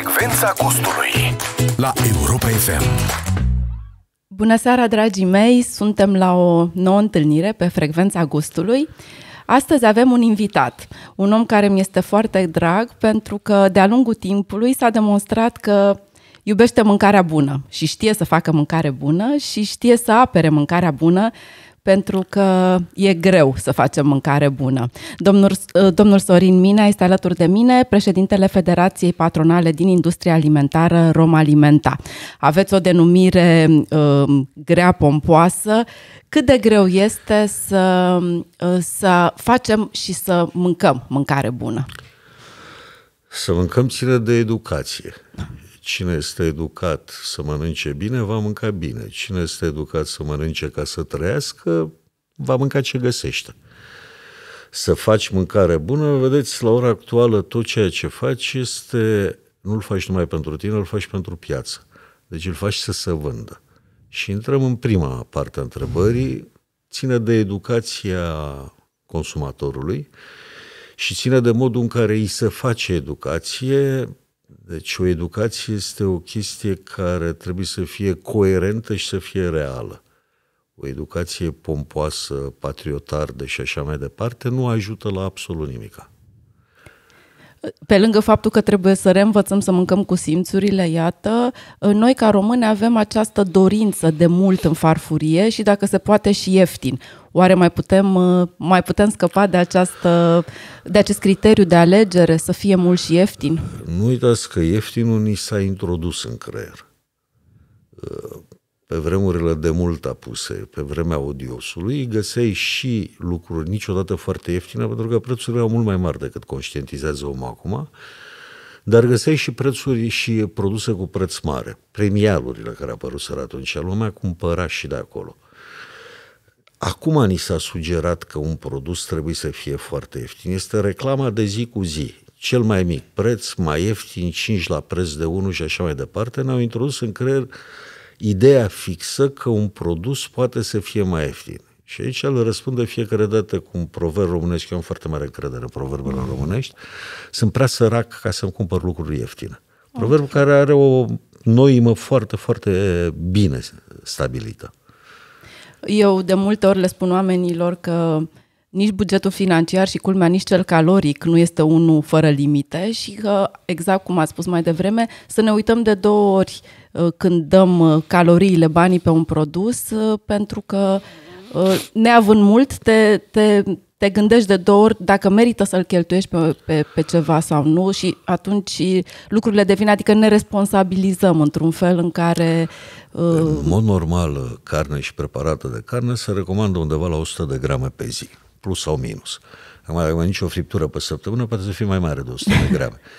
Frecvența gustului La Europa FM Bună seara, dragii mei! Suntem la o nouă întâlnire pe Frecvența gustului. Astăzi avem un invitat, un om care mi este foarte drag pentru că de-a lungul timpului s-a demonstrat că iubește mâncarea bună și știe să facă mâncare bună și știe să apere mâncarea bună pentru că e greu să facem mâncare bună. Domnul, uh, domnul Sorin Minea este alături de mine, președintele Federației Patronale din Industria Alimentară Romalimenta. Aveți o denumire uh, grea, pompoasă. Cât de greu este să, uh, să facem și să mâncăm mâncare bună? Să mâncăm ține de educație. Cine este educat să mănânce bine, va mânca bine. Cine este educat să mănânce ca să trăiască, va mânca ce găsește. Să faci mâncare bună, vedeți, la ora actuală tot ceea ce faci este, nu-l faci numai pentru tine, îl faci pentru piață. Deci îl faci să se vândă. Și intrăm în prima parte a întrebării, ține de educația consumatorului și ține de modul în care îi se face educație deci o educație este o chestie care trebuie să fie coerentă și să fie reală. O educație pompoasă, patriotardă și așa mai departe nu ajută la absolut nimica pe lângă faptul că trebuie să reînvățăm să mâncăm cu simțurile, iată, noi ca români avem această dorință de mult în farfurie și dacă se poate și ieftin. Oare mai putem, uh, mai putem scăpa de, această, de acest criteriu de alegere să fie mult și ieftin? Nu uitați că ieftinul ni s-a introdus în creier uh, pe vremurile de mult apuse, pe vremea odiosului, găseai și lucruri niciodată foarte ieftine, pentru că prețurile erau mult mai mari decât conștientizează omul acum, dar găseai și prețuri și produse cu preț mare. Premialurile care apăruseră atunci, lumea cumpăra și de acolo. Acum ni s-a sugerat că un produs trebuie să fie foarte ieftin. Este reclama de zi cu zi. Cel mai mic preț, mai ieftin, 5 la preț de 1 și așa mai departe, ne-au introdus în creier ideea fixă că un produs poate să fie mai ieftin. Și aici îl răspunde fiecare dată cu un proverb românesc. Eu am foarte mare încredere în proverbele mm. românești. Sunt prea sărac ca să-mi cumpăr lucruri ieftine. Proverb okay. care are o noimă foarte, foarte bine stabilită. Eu de multe ori le spun oamenilor că nici bugetul financiar și culmea, nici cel caloric nu este unul fără limite și că, exact cum ați spus mai devreme, să ne uităm de două ori uh, Uh, când dăm uh, caloriile, banii pe un produs, uh, pentru că neavând mult, te, te, te gândești de două ori dacă merită să-l cheltuiești pe, pe, pe ceva sau nu și atunci lucrurile devin, adică ne responsabilizăm într-un fel în care... Uh... În mod normal, carne și preparată de carne se recomandă undeva la 100 de grame pe zi, plus sau minus. Acum, dacă nicio friptură pe săptămână, poate să fie mai mare de 100 de grame.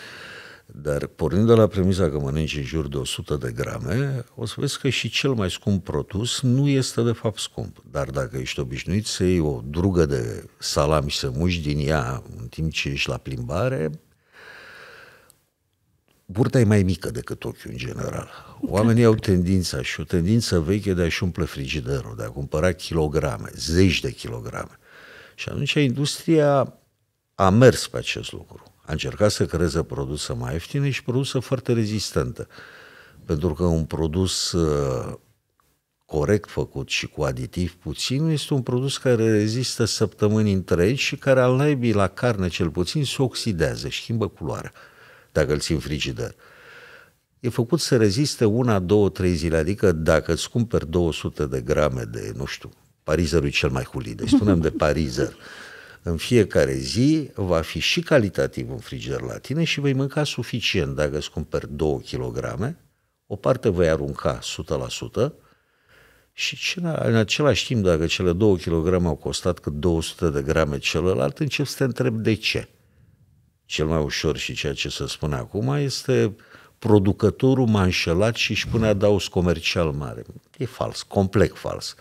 Dar pornind de la premisa că mănânci în jur de 100 de grame, o să vezi că și cel mai scump produs nu este de fapt scump. Dar dacă ești obișnuit să iei o drugă de salam și să muși din ea în timp ce ești la plimbare, burta e mai mică decât ochiul în general. Oamenii au tendința și o tendință veche de a-și umple frigiderul, de a cumpăra kilograme, zeci de kilograme. Și atunci industria a mers pe acest lucru. A încercat să creeze produse mai ieftine și produse foarte rezistentă. Pentru că un produs uh, corect făcut și cu aditiv puțin este un produs care rezistă săptămâni întregi și care al naibii la carne cel puțin se oxidează, schimbă culoarea dacă îl țin frigider. E făcut să reziste una, două, trei zile, adică dacă îți cumperi 200 de grame de, nu știu, parizerul cel mai hulit, deci spunem de parizer, în fiecare zi va fi și calitativ un frigider la tine și vei mânca suficient dacă îți cumperi 2 kg, o parte vei arunca 100% și cine în același timp, dacă cele 2 kg au costat cât 200 de grame celălalt, încep să te întreb de ce. Cel mai ușor și ceea ce se spune acum este producătorul m-a înșelat și își pune adaos comercial mare. E fals, complet fals. Uh,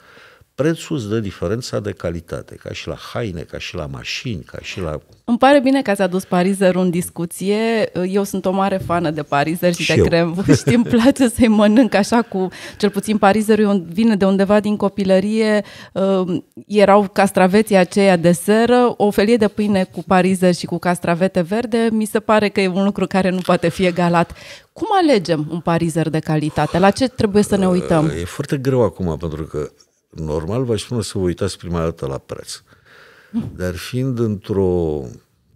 prețul îți dă diferența de calitate, ca și la haine, ca și la mașini, ca și la... Îmi pare bine că ați adus Parizerul în discuție. Eu sunt o mare fană de Parizer și, și de eu. crem. Știi, îmi place să-i mănânc așa cu... Cel puțin Parizerul vine de undeva din copilărie. Ehm, erau castraveții aceia de seră, o felie de pâine cu Parizer și cu castravete verde. Mi se pare că e un lucru care nu poate fi egalat. Cum alegem un parizer de calitate? La ce trebuie să ne uităm? E foarte greu acum, pentru că normal v-aș spune să vă uitați prima dată la preț. Dar fiind într-o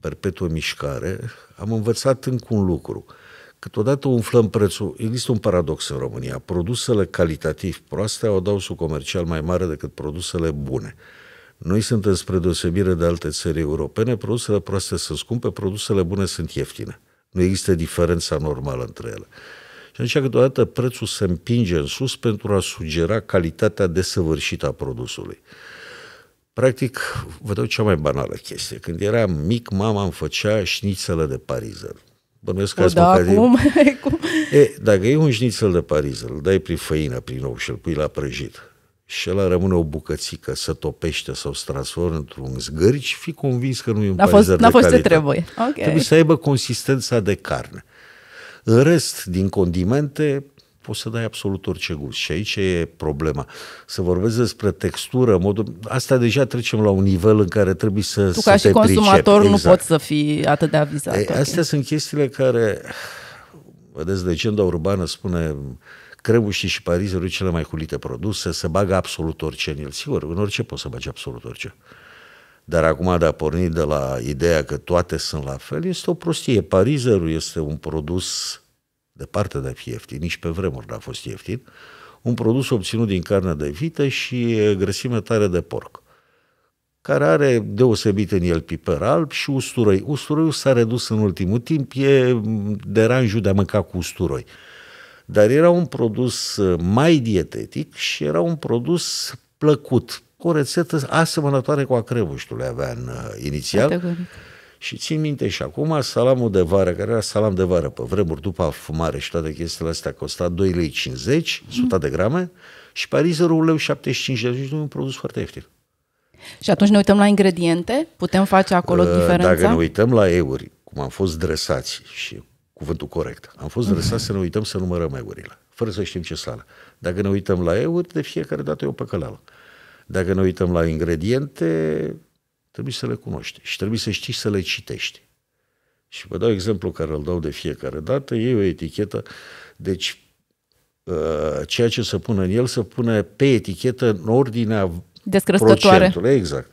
perpetuă mișcare, am învățat încă un lucru. Câteodată umflăm prețul. Există un paradox în România. Produsele calitativ proaste au adausul comercial mai mare decât produsele bune. Noi suntem spre deosebire de alte țări europene, produsele proaste sunt scumpe, produsele bune sunt ieftine. Nu există diferența normală între ele. Și atunci câteodată prețul se împinge în sus pentru a sugera calitatea desăvârșită a produsului. Practic, vă dau cea mai banală chestie. Când eram mic, mama îmi făcea șnițele de parizel. Bănuiesc că o, da, acum, cum? E, dacă e un șnițel de parizel, îl dai prin făină, prin ou și îl pui la prăjit și ăla rămâne o bucățică, se topește sau se transformă într-un zgârci, fi convins că nu e un n-a parizer fost, de N-a fost calitate. ce trebuie. Okay. Trebuie să aibă consistența de carne. În rest, din condimente, poți să dai absolut orice gust. Și aici e problema. Să vorbesc despre textură, modul... Asta deja trecem la un nivel în care trebuie să Tu, să ca și consumator, pricepi. exact. nu poți să fii atât de avizat. E, astea okay. sunt chestiile care... Vedeți, legenda urbană spune crebuștii și parizerul cele mai culite produse, se bagă absolut orice în el. Sigur, în orice poți să bagi absolut orice. Dar acum, de a porni de la ideea că toate sunt la fel, este o prostie. Parizerul este un produs departe de a fi ieftin, nici pe vremuri n-a fost ieftin, un produs obținut din carne de vită și grăsime tare de porc, care are deosebit în el piper alb și usturoi. Usturoiul s-a redus în ultimul timp, e deranjul de a mânca cu usturoi. Dar era un produs mai dietetic și era un produs plăcut o rețetă asemănătoare cu a crebuștului avea în uh, inițial. Categoric. Și țin minte și acum salamul de vară, care era salam de vară pe vremuri, după afumare și toate chestiile astea, costa 2,50 lei, 100 mhm. de grame, și parizerul 1,75 lei, deci nu e un produs foarte ieftin. Și atunci ne uităm la ingrediente? Putem face acolo uh, diferența? Dacă ne uităm la euri, cum am fost dresați și cuvântul corect, am fost mhm. dresați uh-huh. să ne uităm să numărăm eurile, fără să știm ce sală. Dacă ne uităm la euri, de fiecare dată e o păcăleală. Uh, dacă ne uităm la ingrediente, trebuie să le cunoști și trebuie să știi să le citești. Și vă dau exemplu care îl dau de fiecare dată, e o etichetă, deci ă, ceea ce se pune în el se pune pe etichetă în ordinea procentului. Exact.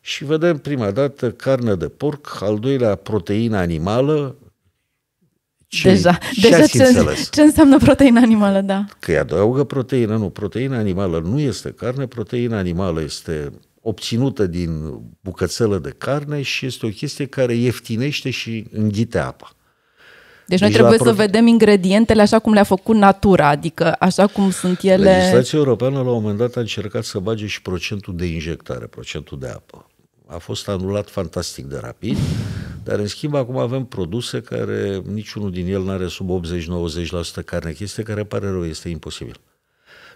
Și vedem prima dată carne de porc, al doilea proteină animală, ce, deja, ce deja ce, înțeles? ce înseamnă proteina animală, da. Că îi adaugă proteină, nu. Proteina animală nu este carne, proteina animală este obținută din bucățelă de carne și este o chestie care ieftinește și înghite apa. Deci noi deci trebuie să vedem ingredientele așa cum le-a făcut natura, adică așa cum sunt ele... Legislația europeană la un moment dat a încercat să bage și procentul de injectare, procentul de apă. A fost anulat fantastic de rapid, dar, în schimb, acum avem produse care niciunul din el nu are sub 80-90% carne, Chestia care pare rău, este imposibil.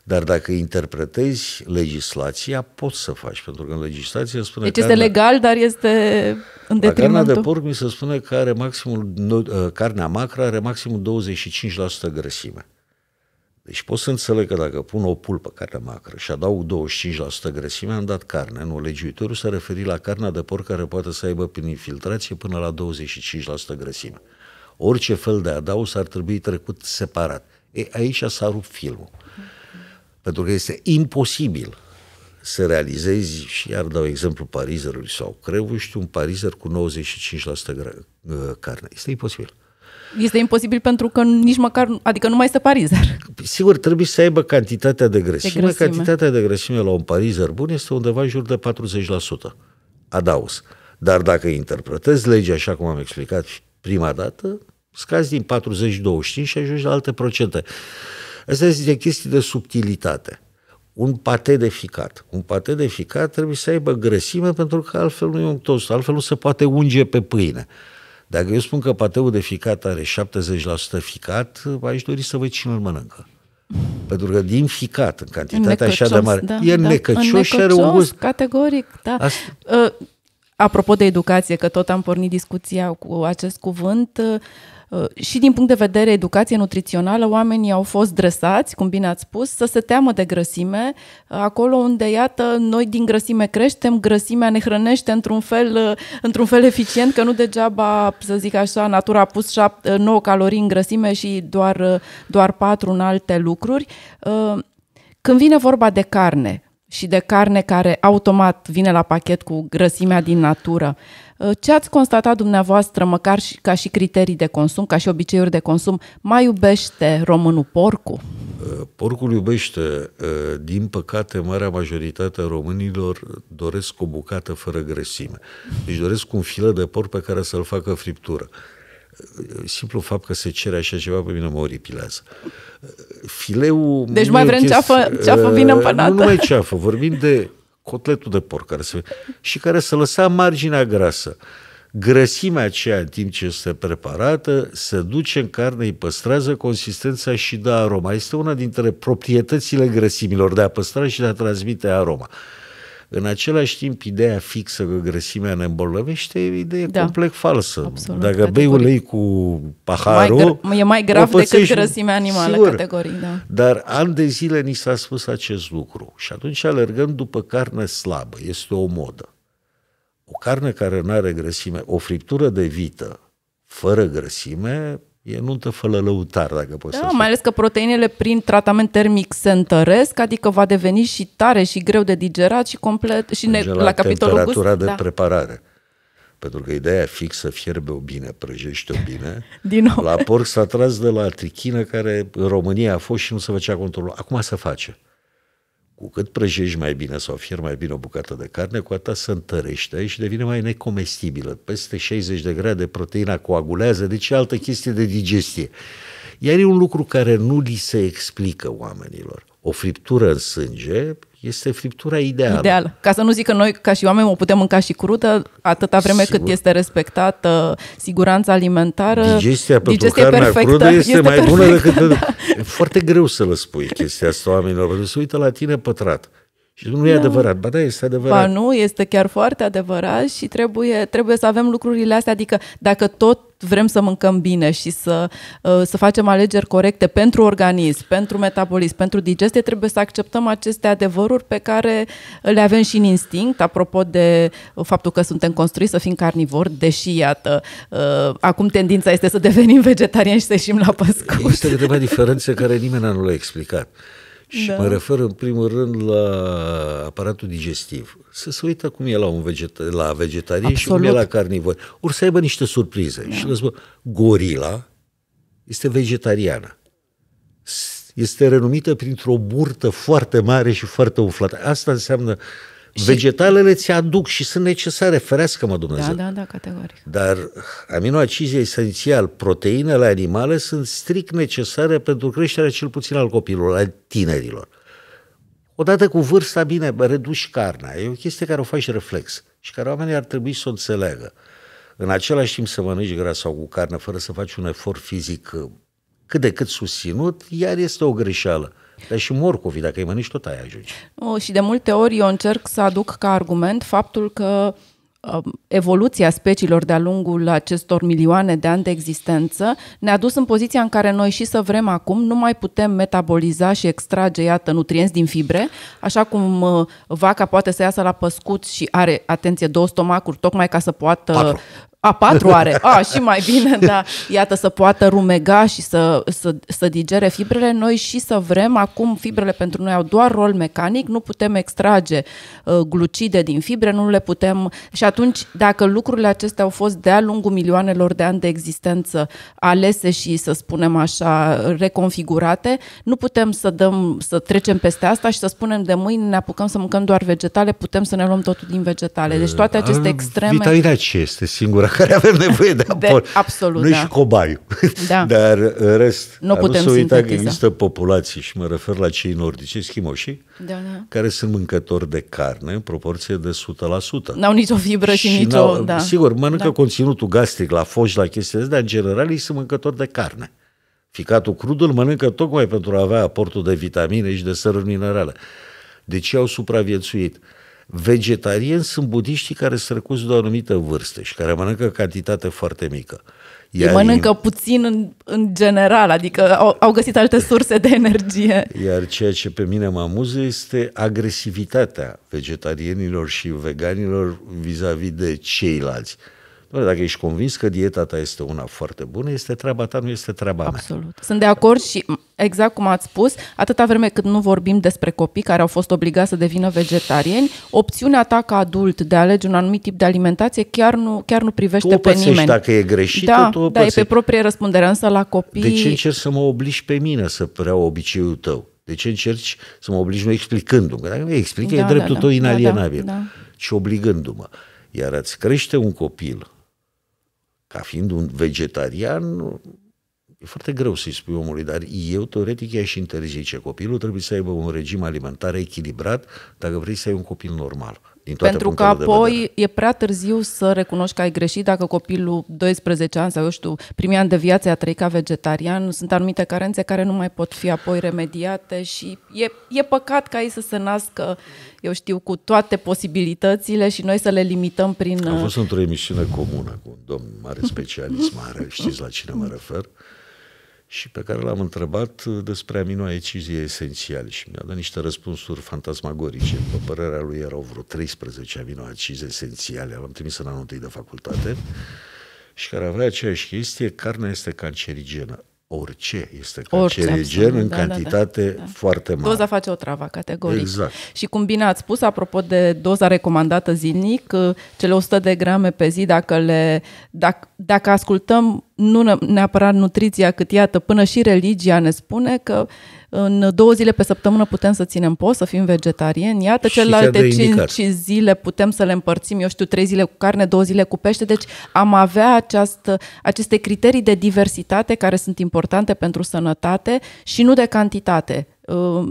Dar dacă interpretezi legislația, poți să faci, pentru că în legislație spune... Deci carne, este legal, dar este în detrimentul... carnea de porc mi se spune că are maximul, ă, carnea macră are maximul 25% grăsime. Deci pot să înțeleg că dacă pun o pulpă carne macră și adaug 25% grăsime, am dat carne. Nu, legiuitorul s-a referit la carnea de porc care poate să aibă prin infiltrație până la 25% grăsime. Orice fel de adaus ar trebui trecut separat. E, aici s-a rupt filmul. Pentru că este imposibil să realizezi, și iar dau exemplu parizerului sau știu, un parizer cu 95% ă, carne. Este imposibil. Este imposibil pentru că nici măcar, adică nu mai este parizer. Sigur, trebuie să aibă cantitatea de grăsime. De grăsime. Cantitatea de grăsime la un parizer bun este undeva în jur de 40%. Adaus. Dar dacă interpretezi legea așa cum am explicat prima dată, scazi din 40-25 și ajungi la alte procente. Asta este chestii de subtilitate un pate de ficat. Un pate de ficat trebuie să aibă grăsime pentru că altfel nu e un tost, altfel nu se poate unge pe pâine. Dacă eu spun că pateul de ficat are 70% ficat, aș dori să văd cine îl mănâncă. Pentru că din ficat, în cantitatea așa de mare, da, e da. necăcios și are un gust. Categoric, da. Asta... Ă, apropo de educație, că tot am pornit discuția cu acest cuvânt, uh, Uh, și din punct de vedere educație nutrițională, oamenii au fost dresați, cum bine ați spus, să se teamă de grăsime, uh, acolo unde, iată, noi din grăsime creștem, grăsimea ne hrănește într-un fel, uh, într-un fel eficient, că nu degeaba, să zic așa, natura a pus 7, 9 calorii în grăsime și doar, doar 4 în alte lucruri. Când vine vorba de carne, și de carne care automat vine la pachet cu grăsimea din natură. Uh, ce ați constatat dumneavoastră, măcar și, ca și criterii de consum, ca și obiceiuri de consum, mai iubește românul porcul? Uh, porcul iubește. Uh, din păcate, marea majoritate a românilor doresc o bucată fără grăsime. Deci doresc un filă de porc pe care să-l facă friptură simplu fapt că se cere așa ceva pe mine mă oripilează. Fileul... Deci mai vrem ceafă, ceafă vină eh, împănată. Nu numai ceafă, vorbim de cotletul de porc care se, și care să lăsa marginea grasă. Grăsimea aceea, în timp ce este preparată, se duce în carne, îi păstrează consistența și dă aroma. Este una dintre proprietățile grăsimilor de a păstra și de a transmite aroma. În același timp, ideea fixă că grăsimea ne îmbolnăvește e o idee da. complet falsă. Absolut, Dacă categoric. bei ulei cu paharul... Mai, e mai grav decât grăsimea animală, sigur, categorii. Da. Dar ani de zile ni s-a spus acest lucru și atunci alergăm după carne slabă. Este o modă. O carne care nu are grăsime, o friptură de vită fără grăsime E nuntă fără lăutar, dacă poți da, să spun. Mai ales că proteinele prin tratament termic se întăresc, adică va deveni și tare și greu de digerat și complet și ne, la, la capitolul temperatura gust, de da. preparare. Pentru că ideea fixă fierbe-o bine, prăjește-o bine. Din nou. La porc s-a tras de la trichină care în România a fost și nu se făcea controlul. Acum se face. Cu cât prăjești mai bine sau fier mai bine o bucată de carne, cu atât se întărește și devine mai necomestibilă. Peste 60 de grade proteina coagulează, deci e altă chestie de digestie. Iar e un lucru care nu li se explică oamenilor o friptură în sânge este friptura ideală. Ideal. Ca să nu zic că noi, ca și oameni, o putem mânca și crută, atâta vreme Sigur. cât este respectată uh, siguranța alimentară. Digestia pentru carnea perfectă, crudă este, este mai perfect, bună decât... Da. E foarte greu să le spui chestia asta oamenilor, pentru că se uită la tine pătrat. Și nu e da. adevărat. Ba da, este adevărat. Ba nu, este chiar foarte adevărat și trebuie, trebuie să avem lucrurile astea. Adică dacă tot vrem să mâncăm bine și să, uh, să facem alegeri corecte pentru organism, pentru metabolism, pentru digestie, trebuie să acceptăm aceste adevăruri pe care le avem și în instinct, apropo de faptul că suntem construiți să fim carnivori, deși, iată, uh, acum tendința este să devenim vegetariani și să ieșim la păscut. Este câteva diferențe care nimeni nu le-a explicat. Și da. mă refer în primul rând la aparatul digestiv. Să se uită cum e la, un veget- la vegetarie Absolut. și cum e la carnivori. Ori să aibă niște surprize. Da. Și le spun, gorila este vegetariană. Este renumită printr-o burtă foarte mare și foarte umflată. Asta înseamnă uh, și... Vegetalele ți aduc și sunt necesare, ferească-mă da, Dumnezeu. Da, da, da, categoric. Dar aminoacizii esențial, proteinele animale sunt strict necesare pentru creșterea cel puțin al copilului, al tinerilor. Odată cu vârsta, bine, reduci carnea. E o chestie care o faci reflex și care oamenii ar trebui să o înțeleagă. În același timp să mănânci gras sau cu carne fără să faci un efort fizic cât de cât susținut, iar este o greșeală. Dar și morcovi, dacă îi mănânci, tot ai ajunge. Nu, și de multe ori eu încerc să aduc ca argument faptul că um, evoluția speciilor de-a lungul acestor milioane de ani de existență ne-a dus în poziția în care noi și să vrem acum nu mai putem metaboliza și extrage, iată, nutrienți din fibre, așa cum uh, vaca poate să iasă la păscut și are, atenție, două stomacuri, tocmai ca să poată... A, patru are. A, și mai bine, da. Iată, să poată rumega și să, să, să digere fibrele. Noi și să vrem, acum fibrele pentru noi au doar rol mecanic, nu putem extrage uh, glucide din fibre, nu le putem... Și atunci, dacă lucrurile acestea au fost de-a lungul milioanelor de ani de existență alese și, să spunem așa, reconfigurate, nu putem să, dăm, să trecem peste asta și să spunem de mâine ne apucăm să mâncăm doar vegetale, putem să ne luăm totul din vegetale. Deci toate uh, aceste extreme... Vitalitatea ce este singura care avem nevoie de aport, De, absolut, Nu da. și cobaiu. Da. Dar în uh, rest, nu putem să uita că există populații, și mă refer la cei nordici, schimoșii, da, da. care sunt mâncători de carne în proporție de 100%. N-au nicio fibră și, și nicio... Da. Sigur, mănâncă da. conținutul gastric la foști, la chestii astea, dar în general ei sunt mâncători de carne. Ficatul crudul mănâncă tocmai pentru a avea aportul de vitamine și de săruri minerale. De deci, ce au supraviețuit? Vegetarieni sunt budiștii care se răcuți de o anumită vârstă și care mănâncă cantitate foarte mică. Iar Ei mănâncă ei... puțin în, în general, adică au, au găsit alte surse de energie. Iar ceea ce pe mine mă amuză este agresivitatea vegetarienilor și veganilor vis-a-vis de ceilalți. Uh, dacă ești convins că dieta ta este una foarte bună, este treaba ta, nu este treaba Absolut. mea. Absolut. Sunt de acord și exact cum ați spus, atâta vreme cât nu vorbim despre copii care au fost obligați să devină vegetariani, opțiunea ta ca adult de a alege un anumit tip de alimentație chiar nu, chiar nu privește tu pe nimeni. dacă e greșit, da, tu da, e pe proprie răspundere, însă la copii... De ce încerci să mă obligi pe mine să preau obiceiul tău? De ce încerci să mă obligi nu explicându-mă? Dacă nu explică, da, e dreptul da, tău da, inalienabil. da, da, da. Și obligându-mă. Iar ați crește un copil ca fiind un vegetarian, e foarte greu să-i spui omului, dar eu teoretic i-aș interzice. Copilul trebuie să aibă un regim alimentar echilibrat dacă vrei să ai un copil normal. Din toate Pentru că apoi e prea târziu să recunoști că ai greșit dacă copilul 12 ani sau eu știu, primii ani de viață a trăit ca vegetarian, sunt anumite carențe care nu mai pot fi apoi remediate și e, e păcat ca ei să se nască, eu știu, cu toate posibilitățile și noi să le limităm prin... Am uh, fost într-o emisiune comună cu un domn mare specialist, mare, știți la cine mă refer, și pe care l-am întrebat uh, despre decizie esențiale și mi-a dat niște răspunsuri fantasmagorice. După părerea lui erau vreo 13 decizii esențiale, l-am trimis în anul de facultate și care avea aceeași chestie, carnea este cancerigenă orice este cancerigen da, în da, cantitate da, da. foarte mare. Doza face o travă, categoric. Exact. Și cum bine ați spus, apropo de doza recomandată zilnic, cele 100 de grame pe zi, dacă, le, dacă, dacă ascultăm nu neapărat nutriția, cât iată, până și religia ne spune că uh, în două zile pe săptămână putem să ținem post, să fim vegetarieni, iată și celelalte cinci zile putem să le împărțim, eu știu, trei zile cu carne, două zile cu pește, deci am avea această, aceste criterii de diversitate care sunt importante pentru sănătate și nu de cantitate ă,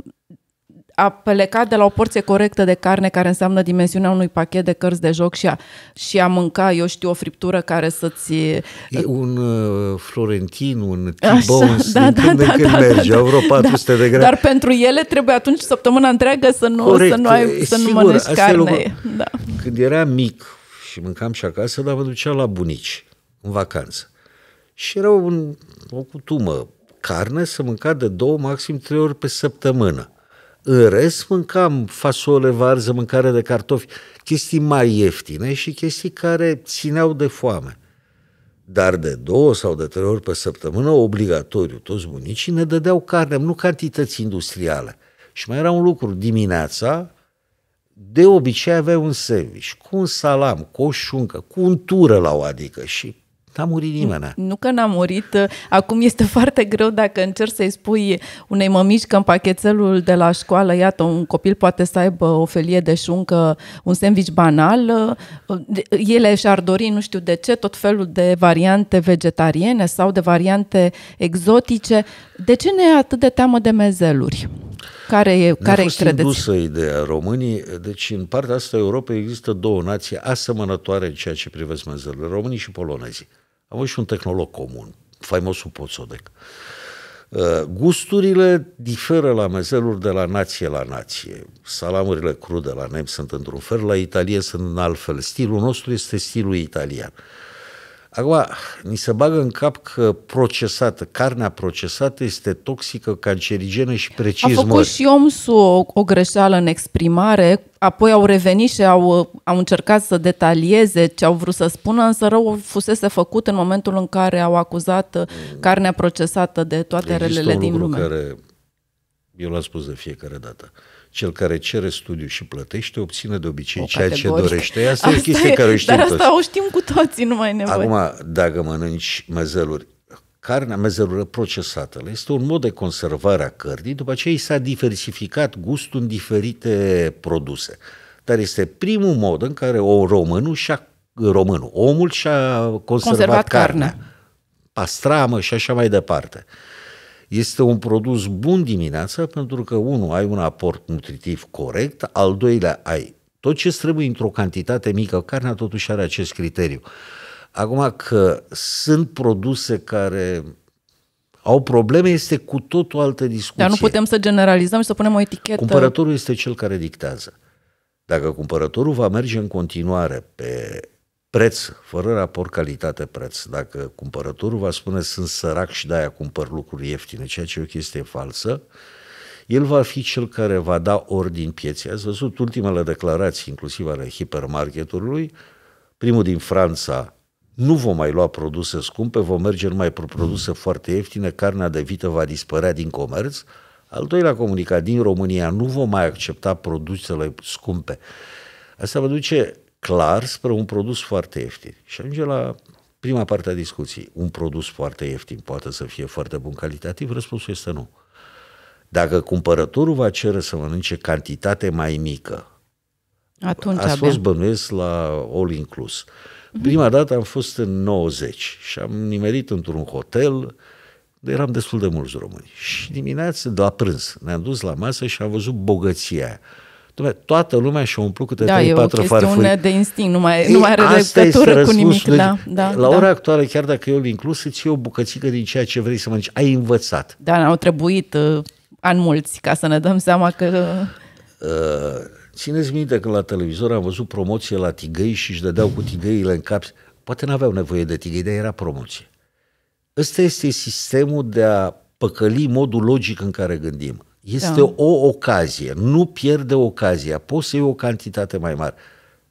a plecat de la o porție corectă de carne care înseamnă dimensiunea unui pachet de cărți de joc și a, și a mânca, eu știu, o friptură care să-ți... Uh, un uh, florentin, un T-Bones, da, da, da, când da, merge, da, da, da. vreo 400 da, de grame. Dar pentru ele trebuie atunci săptămâna întreagă să nu, Corect, să nu, ai, să sigur, nu mănânci carne. Lucru, da. Când eram mic și mâncam și acasă, dar mă ducea la bunici în vacanță. Și era un, o cutumă carne să mânca de două, maxim trei ori pe săptămână. În rest, mâncam fasole, varză, mâncare de cartofi, chestii mai ieftine și chestii care țineau de foame. Dar de două sau de trei ori pe săptămână, obligatoriu, toți bunicii ne dădeau carne, nu cantități industriale. Și mai era un lucru, dimineața, de obicei aveai un sandwich, cu un salam, cu o șuncă, cu un tură la o adică și N-a murit nimeni. Nu, nu că n-a murit. Acum este foarte greu dacă încerci să-i spui unei mămici că în pachetelul de la școală, iată, un copil poate să aibă o felie de șuncă, un sandwich banal. Ele și-ar dori, nu știu de ce, tot felul de variante vegetariene sau de variante exotice. De ce ne e atât de teamă de mezeluri? Care e, care fost credeți? indusă ideea românii, deci în partea asta a Europei există două nații asemănătoare în ceea ce privesc mezelurile, românii și polonezii avut și un tehnolog comun, faimosul Poțodec. Uh, gusturile diferă la mezeluri de la nație la nație. Salamurile crude la nemți sunt într-un fel, la italie sunt în altfel. Stilul nostru este stilul italian. Uh, Acum, ni se bagă în cap că procesată, carnea procesată este toxică, cancerigenă și precis A făcut și omsul o, o greșeală în exprimare, apoi au revenit și au, au încercat să detalieze ce au vrut să spună, însă rău fusese făcut în momentul în care au acuzat uh, carnea procesată de toate Există relele un din lume. care eu l-am spus de fiecare dată. Uh, cel care cere studiu și plătește obține de obicei o ceea categoric. ce dorește. Asta, asta e o chestie e, care o știm dar toți. o știm cu toții, nu mai nevoie. Acum, dacă mănânci mezeluri, carnea mezelură procesată este un mod de conservare a cărnii, după aceea i s-a diversificat gustul în diferite produse. Dar este primul mod în care o românul și-a, românul, omul și-a conservat, conservat carnea. carnea. Pastramă și așa mai departe este un produs bun dimineața pentru că, unul, ai un aport nutritiv corect, al doilea, ai tot ce trebuie într-o cantitate mică. Carnea totuși are acest criteriu. Acum că sunt produse care au probleme, este cu totul altă discuție. Dar nu putem să generalizăm și să punem o etichetă. Cumpărătorul este cel care dictează. Dacă cumpărătorul va merge în continuare pe preț, fără raport calitate-preț. Dacă cumpărătorul va spune sunt sărac și de-aia cumpăr lucruri ieftine, ceea ce e o chestie falsă, el va fi cel care va da ordin pieței. Ați văzut ultimele declarații, inclusiv ale hipermarketului, primul din Franța, nu vom mai lua produse scumpe, vom merge numai pe produse mm. foarte ieftine, carnea de vită va dispărea din comerț. Al doilea comunicat din România, nu vom mai accepta produsele scumpe. Asta vă duce clar spre un produs foarte ieftin. Și ajunge la prima parte a discuției. Un produs foarte ieftin poate să fie foarte bun calitativ? Răspunsul este nu. Dacă cumpărătorul va cere să mănânce cantitate mai mică, atunci ați fost abia. bănuiesc la all inclus. Prima dată am fost în 90 și am nimerit într-un hotel, de eram destul de mulți români. Și dimineața, la prânz, ne-am dus la masă și am văzut bogăția aia toată lumea și-a umplut câte da, 3-4 farfurii. Da, e o farfuri. de instinct, nu mai, Ei, nu mai are legătură cu nimic. da, deci, da, la da. ora actuală, chiar dacă eu inclus, îți iei o bucățică din ceea ce vrei să mănânci. Ai învățat. Da, au trebuit uh, ani mulți ca să ne dăm seama că... Uh, țineți minte că la televizor am văzut promoție la tigăi și își dădeau cu tigăile în cap. Poate n-aveau nevoie de tigăi, dar era promoție. Ăsta este sistemul de a păcăli modul logic în care gândim. Este da. o ocazie, nu pierde ocazia, poți să iei o cantitate mai mare.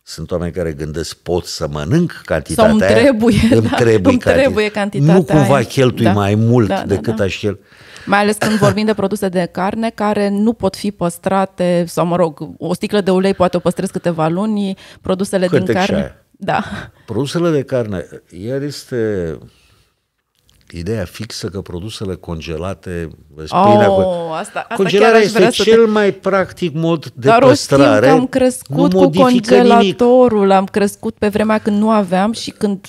Sunt oameni care gândesc, pot să mănânc cantitatea Sau îmi trebuie, aia, îmi, da, trebuie, îmi da, trebuie cantitatea Nu cumva aia. cheltui da, mai mult da, da decât da, da. aș chel... Mai ales când vorbim de produse de carne care nu pot fi păstrate, sau mă rog, o sticlă de ulei poate o păstrez câteva luni, produsele Cântec din carne... Da. Produsele de carne, iar este ideea fixă că produsele congelate, oh, pâinea cu... asta, asta Congelarea chiar este cel te... mai practic mod de Dar păstrare. Dar am crescut cu congelatorul, nimic. am crescut pe vremea când nu aveam și când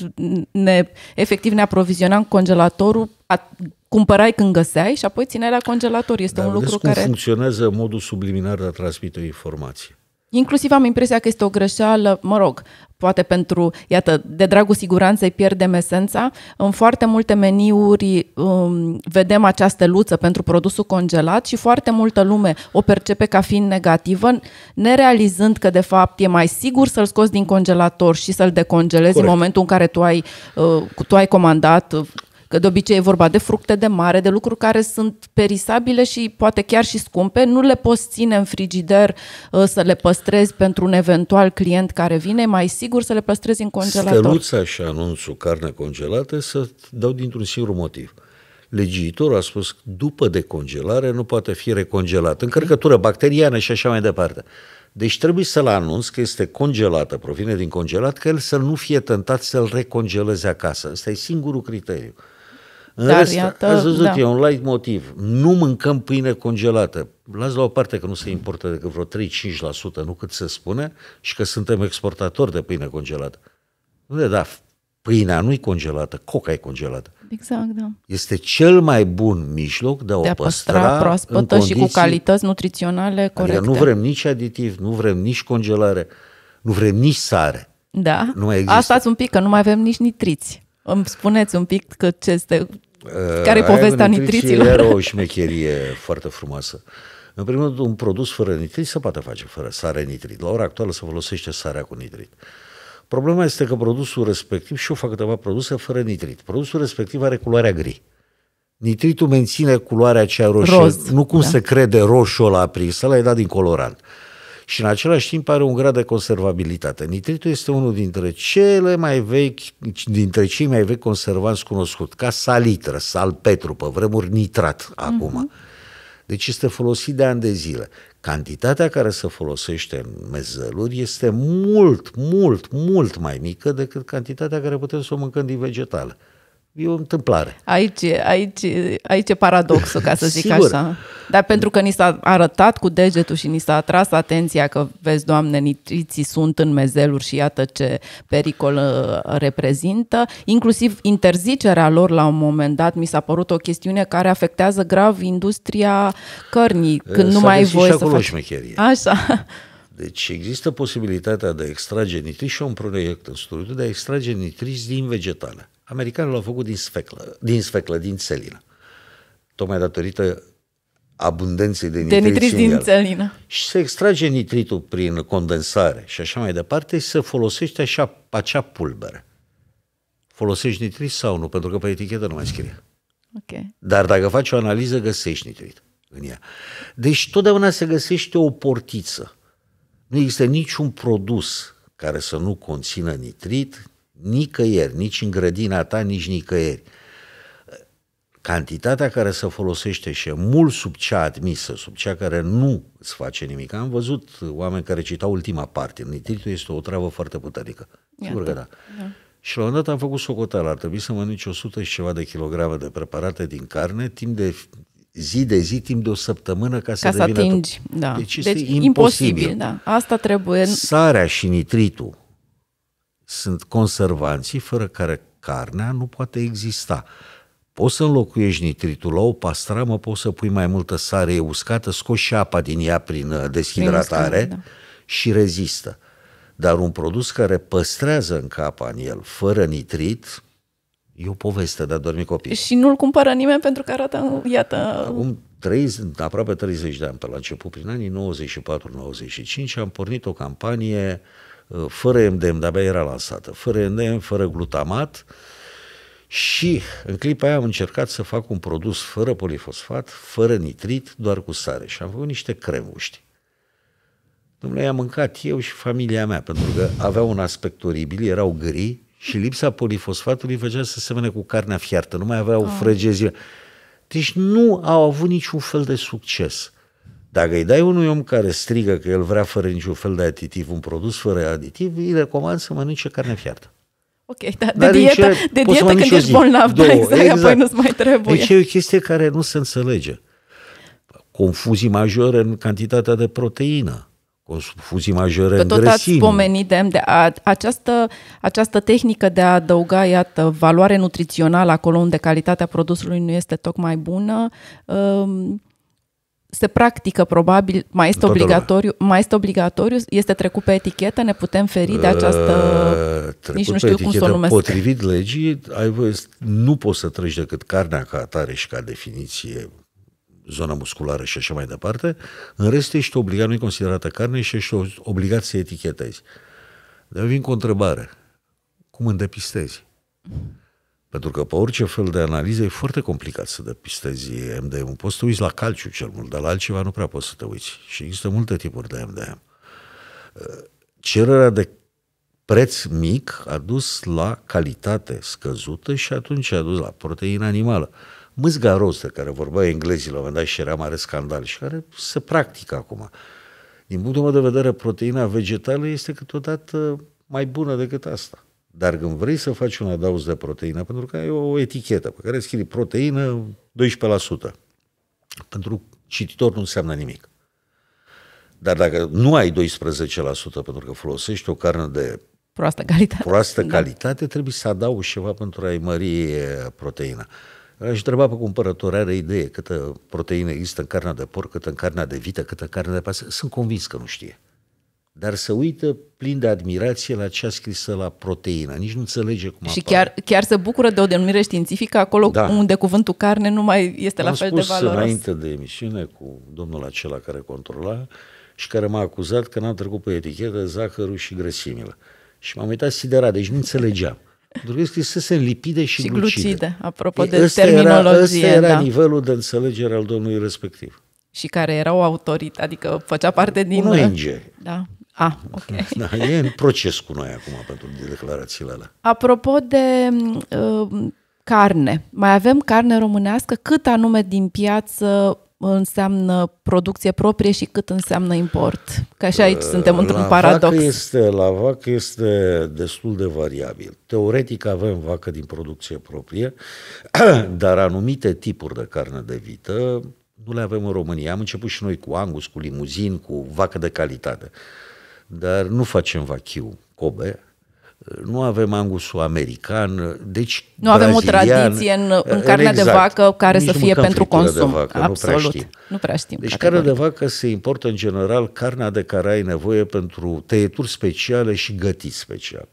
ne, efectiv ne aprovizionam congelatorul, a, cumpărai când găseai și apoi țineai la congelator. Este Dar un lucru cum care... funcționează modul subliminar de a transmite o informație. Inclusiv am impresia că este o greșeală, mă rog, poate pentru, iată, de dragul siguranței pierdem esența. În foarte multe meniuri um, vedem această luță pentru produsul congelat și foarte multă lume o percepe ca fiind negativă, nerealizând că de fapt e mai sigur să-l scoți din congelator și să-l decongelezi Corect. în momentul în care tu ai, uh, tu ai comandat uh, că de obicei e vorba de fructe de mare, de lucruri care sunt perisabile și poate chiar și scumpe, nu le poți ține în frigider uh, să le păstrezi pentru un eventual client care vine, mai sigur să le păstrezi în congelator. Steluța și anunțul carne congelată să dau dintr-un singur motiv legiuitorul a spus după decongelare nu poate fi recongelat. Încărcătură bacteriană și așa mai departe. Deci trebuie să-l anunț că este congelată, provine din congelat, că el să nu fie tentat să-l recongeleze acasă. Ăsta e singurul criteriu. În Dar rest, iată, ați văzut, da. e un light motiv. Nu mâncăm pâine congelată. Lasă la o parte că nu se importă decât vreo 3-5%, nu cât se spune, și că suntem exportatori de pâine congelată. Nu da, pâinea nu e congelată, coca e congelată. Exact, da. Este cel mai bun mijloc de a de o păstra, păstra proaspătă în și cu calități nutriționale corecte. Adică nu vrem nici aditiv, nu vrem nici congelare, nu vrem nici sare. Da, nu mai există. asta un pic, că nu mai avem nici nitriți. Îmi spuneți un pic că ce este, uh, care e povestea nitriților. Era o șmecherie foarte frumoasă. În primul rând, un produs fără nitrit se poate face fără sare nitrit. La ora actuală se folosește sarea cu nitrit. Problema este că produsul respectiv, și eu fac câteva produse fără nitrit, produsul respectiv are culoarea gri. Nitritul menține culoarea cea roșie. Roz, nu cum da. se crede roșu la aprins, ăla e dat din colorant. Uh, și în același timp are un grad de conservabilitate. Nitritul este unul dintre cele mai vechi, dintre cei mai vechi conservanți cunoscut, ca salitră, salpetru, pe vremuri nitrat uh-huh. acum. Deci este folosit de ani de zile. Cantitatea care se folosește în mezeluri este mult, mult, mult mai mică decât cantitatea care putem să o mâncăm din vegetale. Uh-huh. E o întâmplare. Aici, aici, aici e paradoxul, ca să zic Sigur. așa. Dar pentru că ni s-a arătat cu degetul și ni s-a atras atenția că, vezi, Doamne, nitriții sunt în mezeluri și iată ce pericol uh, reprezintă, inclusiv interzicerea lor la un moment dat mi s-a părut o chestiune care afectează grav industria cărnii, eh, când s-a nu mai ai voie și să faci... Șmecherie. Așa. Deci există posibilitatea de a extrage nitriți și un proiect în studiu de a extrage nitriți din vegetale. Americanul l-au făcut din sfeclă, din sfeclă, din țelină. Tocmai datorită abundenței de de nitrit din țelină. Și se extrage nitritul prin condensare și așa mai departe și se folosește așa acea pulbere. Folosești nitrit sau nu? Pentru că pe etichetă nu mai scrie. Okay. Dar dacă faci o analiză, găsești nitrit în ea. Deci totdeauna se găsește o portiță. Nu există niciun produs care să nu conțină nitrit, Nicăieri, nici în grădina ta, nici nicăieri. Cantitatea care se folosește și e mult sub cea admisă, sub cea care nu îți face nimic. Am văzut oameni care citau ultima parte. Nitritul este o treabă foarte puternică. Sigur că da. da. Și la un dat am făcut socoteală, ar trebui să mănânci 100 și ceva de kilograme de preparate din carne timp de zi de zi, timp de o săptămână ca să, ca să atingi. Da. Deci este deci, imposibil. imposibil da. Asta trebuie. Sarea și nitritul sunt conservanții fără care carnea nu poate exista. Poți să înlocuiești nitritul la o pastramă, poți să pui mai multă sare uscată, scoți și apa din ea prin uh, deshidratare prin da. și rezistă. Dar un produs care păstrează în capa în el, fără nitrit, e o poveste de a dormi copii. Și nu-l cumpără nimeni pentru că arată, iată... Acum 30, aproape 30 de ani, pe la început, prin anii 94-95, am pornit o campanie uh, Uh, fără MDM, dar abia era lansată, fără MDM, fără glutamat și în clipa aia am încercat să fac un produs fără polifosfat, fără nitrit, doar cu sare și am făcut niște cremuști. Domnule, i-am mâncat eu și familia mea, pentru că aveau un aspect oribil, erau gri și lipsa polifosfatului făcea să semene cu carnea fiartă, nu mai aveau oh. Ah. frăgezile. Deci nu au avut niciun fel de succes. Dacă îi dai unui om care strigă că el vrea fără niciun fel de aditiv un produs fără aditiv, îi recomand să mănânce carne fiartă. Ok, da, de Dar dietă, de dietă când ești zi, bolnav, da, două, da, exact, exact, apoi exact. nu-ți mai trebuie. Deci e o chestie care nu se înțelege. Confuzii majore în cantitatea de proteină confuzii majore că în grăsime. ați pomenit de, de a, această, această tehnică de a adăuga, iată, valoare nutrițională acolo unde calitatea produsului nu este tocmai bună, uh, se practică probabil, mai este, Toată obligatoriu, lumea. mai este obligatoriu, este trecut pe etichetă, ne putem feri de uh, această... Uh, nici nu știu cum să o numesc. Potrivit legii, ai voie, nu poți să treci decât carnea ca atare și ca definiție zona musculară și așa mai departe, în rest ești obligat, nu e considerată carne și ești obligat să etichetezi. Dar vin cu o întrebare. Cum îndepistezi? Mm. Pentru că pe orice fel de analiză e foarte complicat să depistezi MDM-ul. Poți să te uiți la calciu cel mult, dar la altceva nu prea poți să te uiți. Și există multe tipuri de MDM. Eh, cererea de preț mic a dus la calitate scăzută și atunci a dus la proteină animală. Mâzga roz de care vorbea englezii la un moment dat și era mare scandal și care se practică acum. Din punctul meu de vedere, proteina vegetală este câteodată mai bună decât asta. Dar când vrei să faci un adaus de proteină, pentru că ai o etichetă pe care scrie proteină 12%. Pentru cititor nu înseamnă nimic. Dar dacă nu ai 12% pentru că folosești o carne de proastă calitate, proastă da. calitate da. trebuie să adaugi ceva pentru a-i mări proteina. Aș întreba pe cumpărător, are idee câtă proteină există în carnea de porc, câtă în carnea de vită, câtă în carnea de pasă? Sunt convins că nu știe dar să uită plin de admirație la ce a scris la proteină. Nici nu înțelege cum Și apare. chiar, chiar se bucură de o denumire științifică acolo da. unde cuvântul carne nu mai este Am la fel spus de valoros. înainte de emisiune cu domnul acela care controla și care m-a acuzat că n-am trecut pe etichetă zahărul și grăsimile. Și m-am uitat siderat, deci nu înțelegeam. Pentru că este să se lipide și, și glucide. glucide. Apropo păi de asta terminologie. Era, ăsta era da. nivelul de înțelegere al domnului respectiv. Și care era o autoritate, adică făcea parte din... Un lege. Uh, da. Ah, ok. Da, e în proces cu noi acum pentru declarațiile alea. Apropo de uh, carne, mai avem carne românească? Cât anume din piață înseamnă producție proprie și cât înseamnă import? Că și aici uh, suntem într-un paradox. Vacă este, la vacă este destul de variabil. Teoretic avem vacă din producție proprie, dar anumite tipuri de carne de vită nu le avem în România. Am început și noi cu Angus, cu limuzin, cu vacă de calitate dar nu facem vachiu Kobe, nu avem angusul american, deci Nu avem brazilian, o tradiție în, în carnea exact, de vacă care să fie pentru consum. Vacă, Absolut. Nu prea știm. Nu prea știm deci carnea de vacă se importă în general carnea de care ai nevoie pentru tăieturi speciale și gătit special.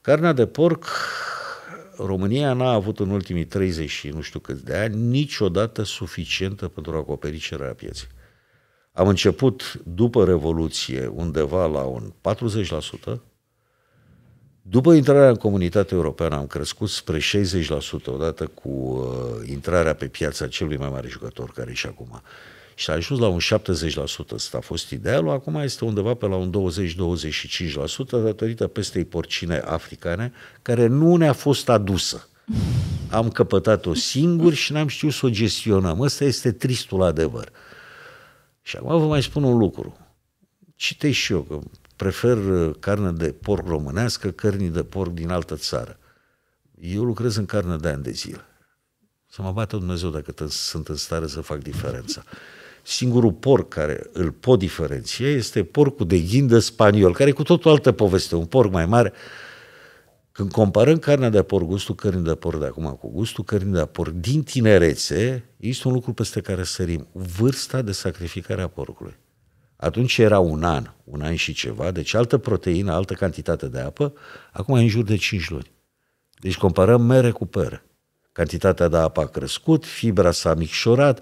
Carnea de porc România n-a avut în ultimii 30 și nu știu câți de ani niciodată suficientă pentru a acoperi cererea pieței. Am început după Revoluție undeva la un 40%. După intrarea în comunitatea europeană am crescut spre 60% odată cu uh, intrarea pe piața celui mai mare jucător care e și acum. Și a ajuns la un 70%. Asta a fost idealul, acum este undeva pe la un 20-25% datorită pestei porcine africane care nu ne-a fost adusă. Am căpătat-o singur și n-am știut să o gestionăm. Ăsta este tristul adevăr. Și acum vă mai spun un lucru. Citești și eu că prefer carne de porc românească cărnii de porc din altă țară. Eu lucrez în carne de ani de zile. Să mă bată Dumnezeu dacă t- sunt în stare să fac diferența. Singurul porc care îl pot diferenția este porcul de ghindă spaniol, care e cu totul altă poveste, un porc mai mare, când comparăm carnea de porc, gustul cărnii de porc de acum cu gustul cărnii de porc din tinerețe, este un lucru peste care sărim. Vârsta de sacrificare a porcului. Atunci era un an, un an și ceva, deci altă proteină, altă cantitate de apă, acum e în jur de 5 luni. Deci comparăm mere cu pere. Cantitatea de apă a crescut, fibra s-a micșorat,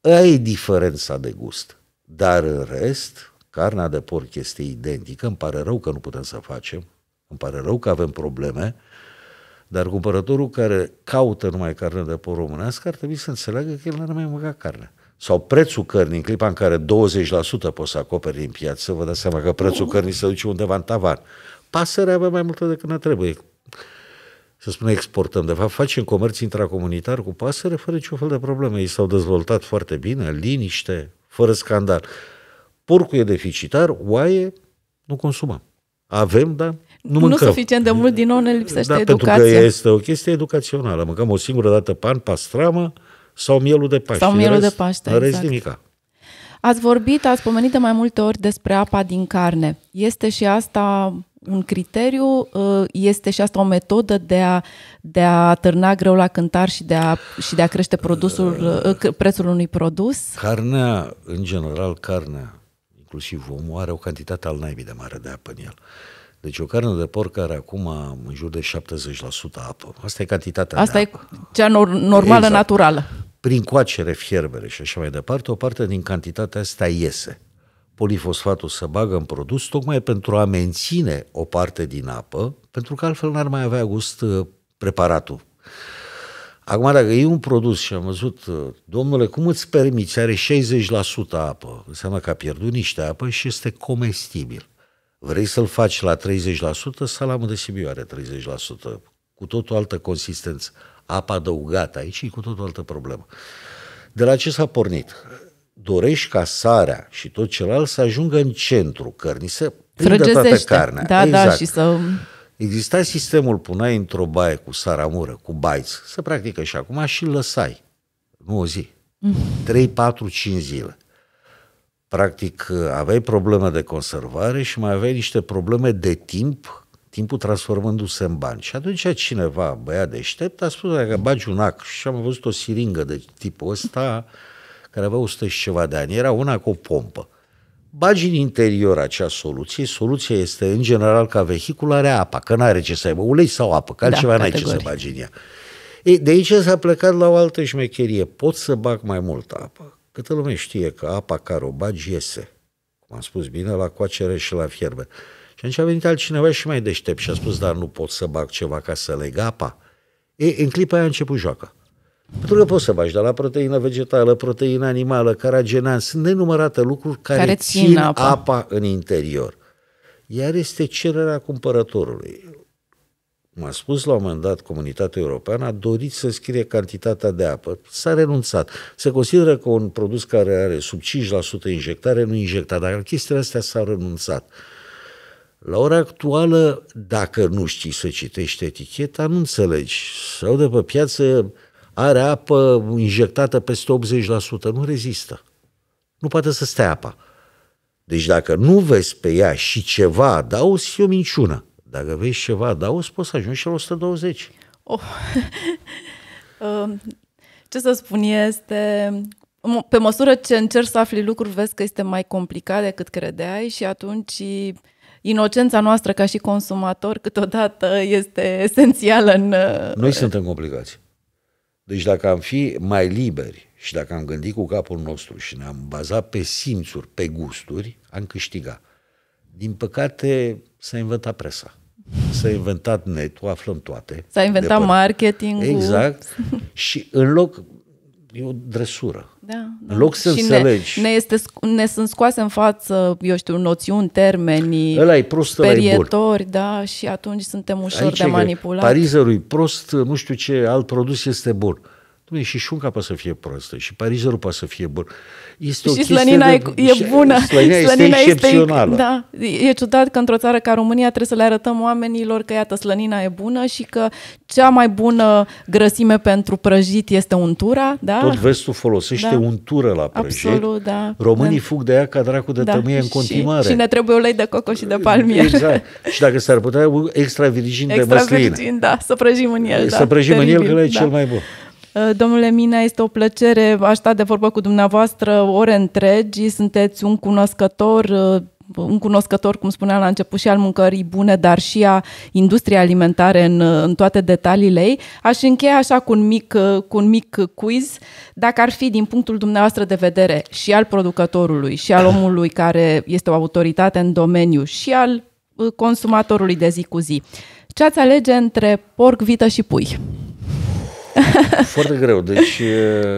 e diferența de gust. Dar în rest, carnea de porc este identică, îmi pare rău că nu putem să facem, îmi pare rău că avem probleme, dar cumpărătorul care caută numai carne de porc românească ar trebui să înțeleagă că el n are mai mâncat carne. Sau prețul cărnii, în clipa în care 20% poți să acoperi în piață, vă dați seama că prețul cărnii se duce undeva în tavan. Pasărea avea mai multă decât ne trebuie. Să spunem exportăm, de fapt facem comerț intracomunitar cu pasăre fără niciun fel de probleme. Ei s-au dezvoltat foarte bine, liniște, fără scandal. Porcul e deficitar, oaie, nu consumăm. Avem, dar nu Nu suficient de mult, din nou ne lipsește da, educația. pentru că este o chestie educațională. Mâncăm o singură dată pan, pastramă sau mielul de paște. Sau mielul de paște, rest exact. nimica. Ați vorbit, ați pomenit de mai multe ori despre apa din carne. Este și asta un criteriu, uh, este și asta o metodă de a, de a târna greu la cântar și de a, și de a crește produsul, uh. Uh, prețul unui produs? Carnea, în general, carnea, inclusiv omul, are o cantitate al naibii de mare de apă în el. Deci o carne de porc are acum în jur de 70% apă. Asta e cantitatea Asta de e apă. cea nor- normală, exact. naturală. Prin coacere, fierbere și așa mai departe, o parte din cantitatea asta iese. Polifosfatul se bagă în produs tocmai pentru a menține o parte din apă, pentru că altfel n-ar mai avea gust uh, preparatul. Acum, dacă e un produs și am văzut, uh, domnule, cum îți permiți, are 60% apă, înseamnă că a pierdut niște apă și este comestibil. Vrei să-l faci la 30%, salamul de Sibiu are 30%, cu tot o altă consistență. Apa adăugată aici e cu tot o altă problemă. De la ce s-a pornit? Dorești ca sarea și tot celălalt să ajungă în centru cărnii, să prindă toată carnea. Da, exact. da, și exact. să... Exista sistemul, puneai într-o baie cu saramură, cu baiți, Să practică și acum și lăsai. Nu o zi. Mm. 3, 4, 5 zile. Practic, aveai probleme de conservare și mai aveai niște probleme de timp, timpul transformându-se în bani. Și atunci cineva, băiat deștept, a spus, dacă bagi un ac și am văzut o siringă de tipul ăsta, care avea 100 și ceva de ani, era una cu o pompă. Bagi în interior acea soluție, soluția este în general ca vehicul are apa, că nu are ce să aibă ulei sau apă, că da, altceva da, n-ai ce să bagi în ea. Ei, de aici s-a plecat la o altă șmecherie. Pot să bag mai multă apă, Câtă lume știe că apa care o bagi iese, cum am spus bine, la coacere și la fierbe. Și atunci a venit altcineva și mai deștept și a spus, dar nu pot să bag ceva ca să leg apa. E, în clipa aia a început joaca. Pentru că poți să bagi de la proteină vegetală, proteină animală, caragenan, sunt nenumărate lucruri care, care țin, țin apa. apa în interior. Iar este cererea cumpărătorului. M-a spus la un moment dat comunitatea europeană a dorit să scrie cantitatea de apă. S-a renunțat. Se consideră că un produs care are sub 5% injectare nu injectat, dar chestiile astea s-au renunțat. La ora actuală, dacă nu știi să citești eticheta, nu înțelegi. Sau de pe piață are apă injectată peste 80%, nu rezistă. Nu poate să stea apa. Deci dacă nu vezi pe ea și ceva dau e o minciună. Dacă vrei ceva adaos, poți să ajungi și la 120. Oh. Um, ce să spun este... Pe măsură ce încerc să afli lucruri, vezi că este mai complicat decât credeai și atunci inocența noastră ca și consumator câteodată este esențială în... Uh, Noi suntem complicați. Deci dacă am fi mai liberi și dacă am gândit cu capul nostru și ne-am bazat pe simțuri, pe gusturi, am câștigat. Din păcate, s-a inventat presa. S-a inventat netul, aflăm toate. S-a inventat marketing Exact. și în loc, e o dresură. Da, da. În loc să și înțelegi. Ne, ne, este, ne sunt scoase în față, eu știu, noțiuni, termeni, ăla e prost, perietori, bun. da, și atunci suntem ușor Aici de manipulat. Parizerul e prost, nu știu ce alt produs este bun. Dom'le, și șunca poate să fie proastă, și parizerul poate să fie bun. Este o și slănina de, e, e bună. Slănina, slănina este excepțională. Este, da, e ciudat că într-o țară ca România trebuie să le arătăm oamenilor că iată slănina e bună și că cea mai bună grăsime pentru prăjit este untura. Da? Tot vestul folosește da. untură la prăjit. Absolut, da. Românii da. fug de ea ca dracu de da. tămâie în continuare. Și, și ne trebuie ulei de coco și de palmier. Exact. Și dacă s-ar putea, extra virgin extra de măsline. Extra virgin, da, să prăjim în el. Să da, prăjim Teribil, în el, că da. e cel da. mai bun. Eh, domnule Mina, este o plăcere. Aș sta de vorbă cu dumneavoastră ore întregi. Sunteți un cunoscător eh, un cunoscător, cum spunea la început, și al mâncării bune, dar și a industriei alimentare în, eh, în toate detaliile ei. Aș încheia așa cu un, mic, cu un mic quiz. Dacă ar fi, din punctul dumneavoastră de vedere, și al producătorului, și al omului care este o autoritate în domeniu, și al consumatorului de zi cu zi, ce ați alege între porc, vită și pui? Foarte greu. Deci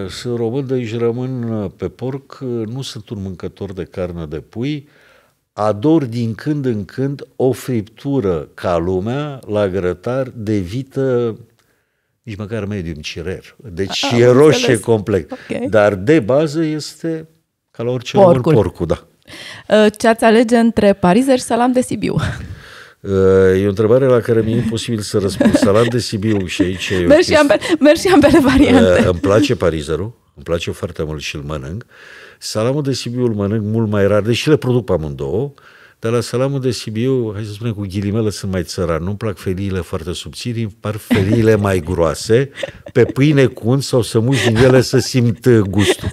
sunt român, deci rămân pe porc. Nu sunt un mâncător de carne de pui. Ador din când în când o friptură ca lumea la grătar de vită nici măcar medium cirer. Deci A, e roșie înțeles. complet. Okay. Dar de bază este ca la orice porcul. Român, porcul, da. Uh, ce ați alege între parizer și salam de Sibiu? Eh, e o întrebare la care mi-e imposibil să răspund. Salam de Sibiu și aici e mergi, și ambele, și ambele variante. Eh, îmi place parizerul, îmi place foarte mult și îl mănânc. Salamul de Sibiu îl mănânc mult mai rar, deși le produc pe amândouă, dar la salamul de Sibiu, hai să spunem cu ghilimele, sunt mai țăran. Nu-mi plac feliile foarte subțiri, îmi par feliile mai groase, pe pâine cu unt sau să muși din ele să simt gustul.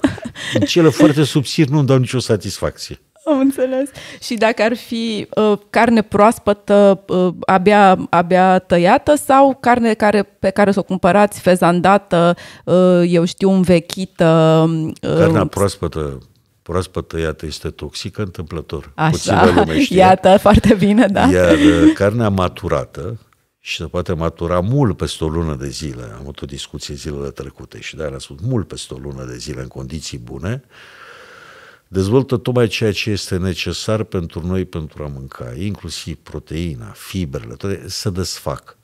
În cele foarte subțiri nu-mi dau nicio satisfacție. Am înțeles. Și dacă ar fi uh, carne proaspătă, uh, abia, abia tăiată sau carne care, pe care să o cumpărați fezandată, uh, eu știu, învechită? Uh, Carnea proaspătă proaspăt tăiată este toxică întâmplător. Așa, lume iată, foarte bine, da. Iar uh, carnea maturată, și se poate matura mult peste o lună de zile. Am avut o discuție zilele trecute și de-aia spus mult peste o lună de zile în condiții bune, uh, dezvoltă tocmai ceea ce este necesar pentru noi pentru a mânca, inclusiv proteina, fibrele, toate se desfac.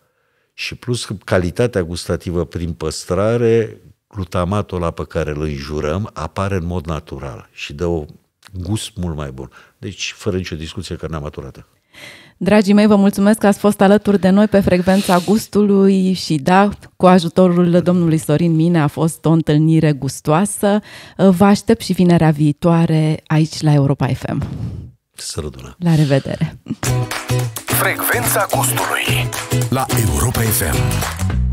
Și plus calitatea gustativă prin păstrare, glutamatul la pe care îl înjurăm apare în mod natural și dă un gust mult mai bun. Deci, fără nicio discuție, n-am maturată. Dragii mei, vă mulțumesc că ați fost alături de noi pe frecvența gustului și da, cu ajutorul domnului Sorin Mine a fost o întâlnire gustoasă. Vă aștept și vinerea viitoare aici la Europa FM. Sărăduna! La revedere! Frecvența gustului la Europa FM.